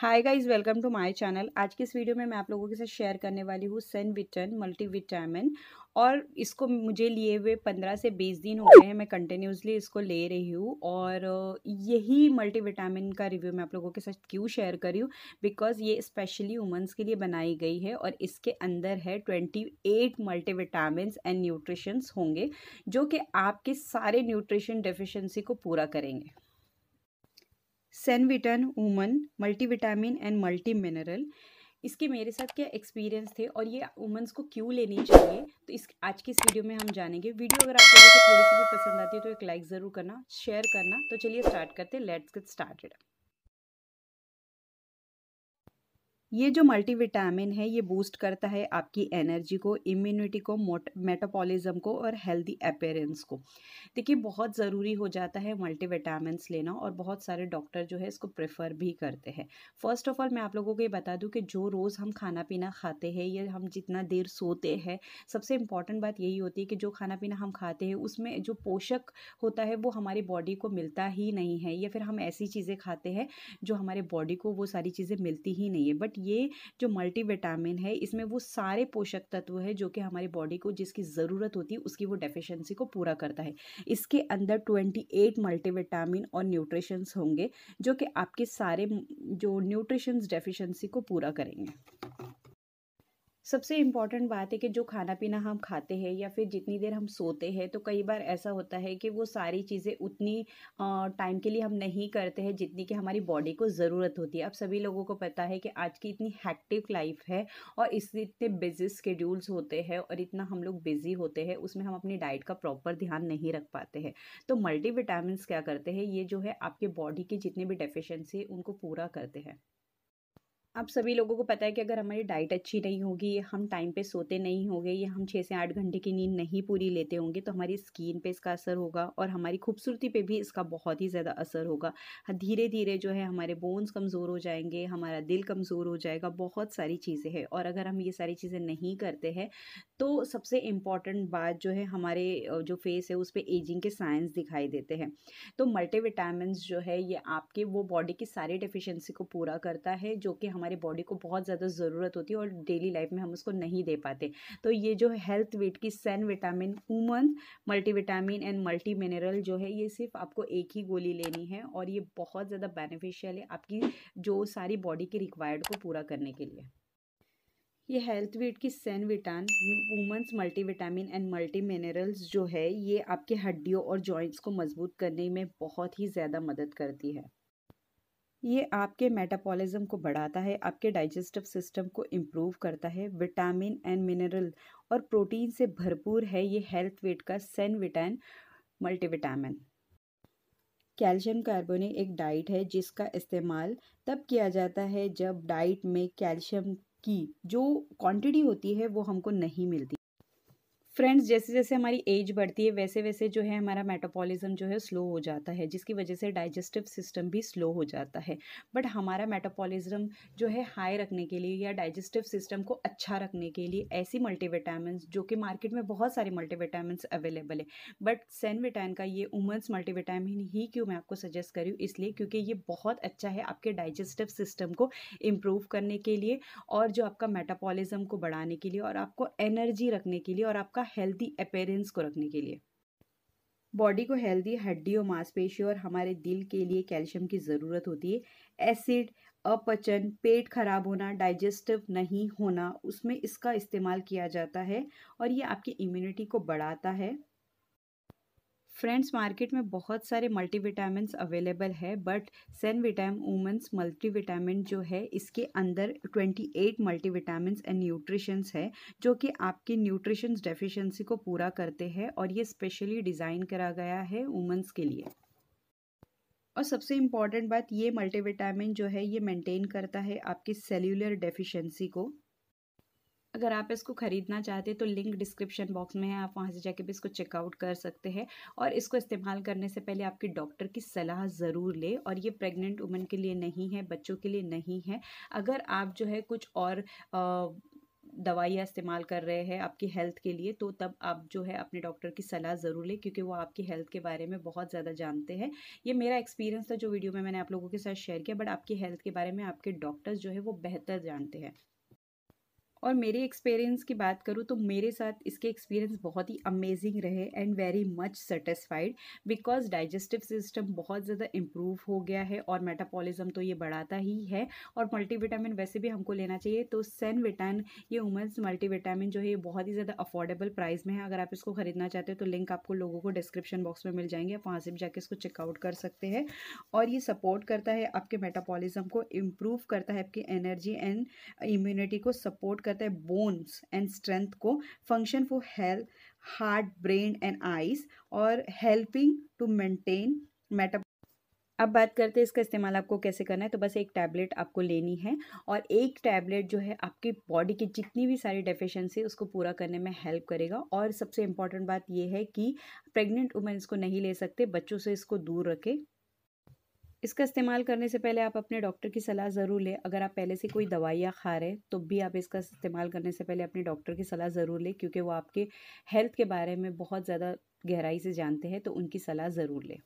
hi guys welcome to my channel आज की इस वीडियो में मैं आप लोगों के साथ शेयर करने वाली हूँ सन विटन मल्टीविटामिन और इसको मुझे लिए हुए पंद्रह से बीस दिन हो गए हैं मैं कंटिन्यूसली इसको ले रही हूँ और यही मल्टीविटामिन का रिव्यू मैं आप लोगों के साथ क्यों शेयर करी हूँ बिकॉज ये स्पेशली वुमेंस के लिए बनाई गई है और इसके अंदर है twenty eight multivitamin and nutritions होंगे जो कि आपके सारे न्यूट्रिशन डेफिशेंसी को पूरा करेंगे सेनविटन woman multivitamin and multi mineral इसके मेरे साथ क्या एक्सपीरियंस थे और ये वुमन्स को क्यों लेनी चाहिए तो इस आज की इस वीडियो में हम जानेंगे वीडियो अगर आप लोगों को थोड़ी सी भी पसंद आती है तो एक लाइक ज़रूर करना शेयर करना तो चलिए स्टार्ट करते हैं लेट्स गेट स्टार्टेड ये जो मल्टीविटामिन है ये बूस्ट करता है आपकी एनर्जी को इम्यूनिटी को मेटाबॉलिज्म को और हेल्दी अपेयरेंस को देखिए बहुत ज़रूरी हो जाता है मल्टीविटामस लेना और बहुत सारे डॉक्टर जो है इसको प्रेफर भी करते हैं फर्स्ट ऑफ ऑल मैं आप लोगों को ये बता दूँ कि जो रोज़ हम खाना पीना खाते हैं या हम जितना देर सोते हैं सबसे इम्पॉर्टेंट बात यही होती है कि जो खाना पीना हम खाते हैं उसमें जो पोषक होता है वो हमारी बॉडी को मिलता ही नहीं है या फिर हम ऐसी चीज़ें खाते हैं जो हमारे बॉडी को वो सारी चीज़ें मिलती ही नहीं है बट ये जो मल्टीविटामिन है इसमें वो सारे पोषक तत्व है जो कि हमारी बॉडी को जिसकी ज़रूरत होती है उसकी वो डेफिशिएंसी को पूरा करता है इसके अंदर ट्वेंटी एट मल्टीविटामिन और न्यूट्रिशंस होंगे जो कि आपके सारे जो न्यूट्रिशंस डेफिशिएंसी को पूरा करेंगे सबसे इम्पॉर्टेंट बात है कि जो खाना पीना हम खाते हैं या फिर जितनी देर हम सोते हैं तो कई बार ऐसा होता है कि वो सारी चीज़ें उतनी टाइम के लिए हम नहीं करते हैं जितनी कि हमारी बॉडी को ज़रूरत होती है अब सभी लोगों को पता है कि आज की इतनी हैक्टिव लाइफ है और इससे इतने बिजी स्केड्यूल्स होते हैं और इतना हम लोग बिज़ी होते हैं उसमें हम अपनी डाइट का प्रॉपर ध्यान नहीं रख पाते हैं तो मल्टी क्या करते हैं ये जो है आपके बॉडी की जितनी भी डेफिशेंसी उनको पूरा करते हैं आप सभी लोगों को पता है कि अगर हमारी डाइट अच्छी नहीं होगी हम टाइम पे सोते नहीं होंगे या हम छः से आठ घंटे की नींद नहीं पूरी लेते होंगे तो हमारी स्किन पे इसका असर होगा और हमारी खूबसूरती पे भी इसका बहुत ही ज़्यादा असर होगा हाँ, धीरे धीरे जो है हमारे बोन्स कमज़ोर हो जाएंगे हमारा दिल कमज़ोर हो जाएगा बहुत सारी चीज़ें हैं और अगर हम ये सारी चीज़ें नहीं करते हैं तो सबसे इम्पॉर्टेंट बात जो है हमारे जो फेस है उस पर एजिंग के साइंस दिखाई देते हैं तो मल्टीविटामिन जो है ये आपके वो बॉडी की सारी डिफिशेंसी को पूरा करता है जो कि हम हमारी बॉडी को बहुत ज़्यादा ज़रूरत होती है और डेली लाइफ में हम उसको नहीं दे पाते तो ये जो हेल्थ वेट की सैन vitamin woman multi vitamin and multi mineral जो है ये सिर्फ आपको एक ही गोली लेनी है और ये बहुत ज़्यादा बेनिफिशियल है आपकी जो सारी बॉडी की रिक्वायर्ड को पूरा करने के लिए ये हेल्थ वेट की सैन विटान women's multi vitamin and multi minerals जो है ये आपके हड्डियों और जॉइंट्स को मजबूत करने में बहुत ही ज़्यादा मदद करती है ये आपके मेटाबॉलिज्म को बढ़ाता है आपके डाइजेस्टिव सिस्टम को इम्प्रूव करता है विटामिन एंड मिनरल और प्रोटीन से भरपूर है ये हेल्थ वेट का सेन विटान मल्टीविटामिन कैल्शियम कार्बोनेट एक डाइट है जिसका इस्तेमाल तब किया जाता है जब डाइट में कैल्शियम की जो क्वांटिटी होती है वो हमको नहीं मिलती फ्रेंड्स जैसे जैसे हमारी एज बढ़ती है वैसे वैसे जो है हमारा मेटाबॉलिज्म जो है स्लो हो जाता है जिसकी वजह से डाइजेस्टिव सिस्टम भी स्लो हो जाता है बट हमारा मेटाबॉलिज्म जो है हाई रखने के लिए या डाइजेस्टिव सिस्टम को अच्छा रखने के लिए ऐसी मल्टीविटामिन जो कि मार्केट में बहुत सारे मल्टीविटामिन अवेलेबल है बट सैनविटाइन का ये उमन्स मल्टीविटामिन ही क्यों मैं आपको सजेस्ट करी इसलिए क्योंकि ये बहुत अच्छा है आपके डाइजेस्टिव सिस्टम को इम्प्रूव करने के लिए और जो आपका मेटाबॉलिज्म को बढ़ाने के लिए और आपको एनर्जी रखने के लिए और आपका आपका हेल्दी अपेयरेंस को रखने के लिए बॉडी को हेल्दी हड्डी और मांसपेशियों और हमारे दिल के लिए कैल्शियम की ज़रूरत होती है एसिड अपचन पेट खराब होना डाइजेस्टिव नहीं होना उसमें इसका इस्तेमाल किया जाता है और ये आपकी इम्यूनिटी को बढ़ाता है फ्रेंड्स मार्केट में बहुत सारे मल्टीविटामिन अवेलेबल है बट सेन विटाम वूमेंस मल्टीविटामिन जो है इसके अंदर 28 मल्टीविटामिन एंड न्यूट्रिशंस है जो कि आपकी न्यूट्रिशंस डेफिशिएंसी को पूरा करते हैं और ये स्पेशली डिज़ाइन करा गया है वूमेंस के लिए और सबसे इम्पॉर्टेंट बात ये मल्टीविटामिन जो है ये मेंटेन करता है आपकी सेल्यूलर डेफिशिएंसी को अगर आप इसको ख़रीदना चाहते हैं तो लिंक डिस्क्रिप्शन बॉक्स में है आप वहाँ से जाके भी इसको चेकआउट कर सकते हैं और इसको इस्तेमाल करने से पहले आपके डॉक्टर की सलाह ज़रूर ले और ये प्रेग्नेंट वुमन के लिए नहीं है बच्चों के लिए नहीं है अगर आप जो है कुछ और दवाइयाँ इस्तेमाल कर रहे हैं आपकी हेल्थ के लिए तो तब आप जो है अपने डॉक्टर की सलाह ज़रूर लें क्योंकि वो आपकी हेल्थ के बारे में बहुत ज़्यादा जानते हैं ये मेरा एक्सपीरियंस था जो वीडियो में मैंने आप लोगों के साथ शेयर किया बट आपकी हेल्थ के बारे में आपके डॉक्टर्स जो है वो बेहतर जानते हैं और मेरे एक्सपीरियंस की बात करूँ तो मेरे साथ इसके एक्सपीरियंस बहुत ही अमेजिंग रहे and very much satisfied because digestive system बहुत ज़्यादा इम्प्रूव हो गया है और मेटाबॉलिज्म तो ये बढ़ाता ही है और मल्टीविटामिन वैसे भी हमको लेना चाहिए तो सेन विटान ये वुमेंस मल्टीविटामिन जो है बहुत ही ज़्यादा अफोर्डेबल प्राइस में है अगर आप इसको ख़रीदना चाहते हो तो लिंक आपको लोगों को डिस्क्रिप्शन बॉक्स में मिल जाएंगे आप वहाँ से भी जाके इसको चेकआउट कर सकते हैं और ये सपोर्ट करता है आपके मेटाबॉलिज्म को इम्प्रूव करता है आपकी एनर्जी एंड इम्यूनिटी को सपोर्ट करता है बोन्स एंड स्ट्रेंथ को function for health heart brain and eyes और हेल्पिंग टू मेंटेन मेटा अब बात करते हैं इसका इस्तेमाल आपको कैसे करना है तो बस एक टैबलेट आपको लेनी है और एक टैबलेट जो है आपकी बॉडी की जितनी भी सारी डेफिशिएंसी उसको पूरा करने में हेल्प करेगा और सबसे इम्पॉर्टेंट बात यह है कि प्रेग्नेंट वुमेन इसको नहीं ले सकते बच्चों से इसको दूर रखें इसका इस्तेमाल करने से पहले आप अपने डॉक्टर की सलाह ज़रूर लें अगर आप पहले से कोई दवाइयाँ खा रहे हैं तो भी आप इसका इस्तेमाल करने से पहले अपने डॉक्टर की सलाह ज़रूर लें क्योंकि वो आपके हेल्थ के बारे में बहुत ज़्यादा गहराई से जानते हैं तो उनकी सलाह ज़रूर लें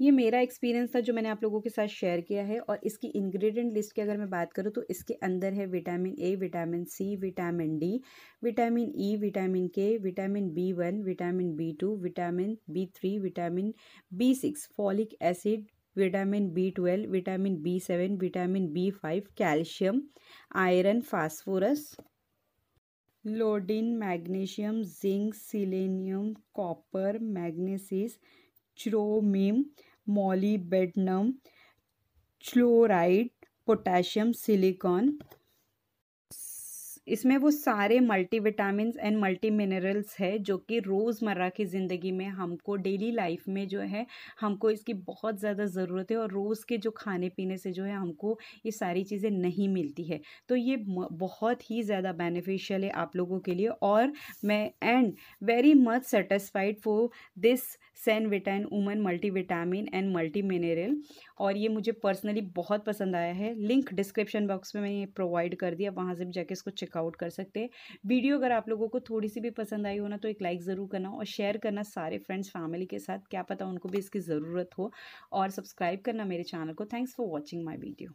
ये मेरा एक्सपीरियंस था जो मैंने आप लोगों के साथ शेयर किया है और इसकी इंग्रेडिएंट लिस्ट की अगर मैं बात करूँ तो इसके अंदर है vitamin A vitamin C vitamin D vitamin E vitamin K vitamin B one vitamin B two vitamin B three vitamin B six folic acid vitamin B twelve vitamin B seven vitamin B five calcium iron phosphorus iodine magnesium zinc selenium copper manganese chromium molybdenum fluoride potassium silicon इसमें वो सारे multi vitamin and multi minerals है जो कि रोज़मर्रा की ज़िंदगी में हमको डेली लाइफ में जो है हमको इसकी बहुत ज़्यादा ज़रूरत है और रोज़ के जो खाने पीने से जो है हमको ये सारी चीज़ें नहीं मिलती है तो ये बहुत ही ज़्यादा बेनिफिशियल है आप लोगों के लिए और मैं and very much satisfied for this सैनविटाइन multi multivitamin and multi mineral और ये मुझे पर्सनली बहुत पसंद आया है लिंक डिस्क्रिप्शन बॉक्स में मैंने ये प्रोवाइड कर दिया वहाँ से भी जाके इसको चेकआउट कर सकते हैं वीडियो अगर आप लोगों को थोड़ी सी भी पसंद आई हो ना तो एक लाइक ज़रूर करना और शेयर करना सारे फ्रेंड्स फैमिली के साथ क्या पता उनको भी इसकी ज़रूरत हो और सब्सक्राइब करना मेरे चैनल को thanks for watching my video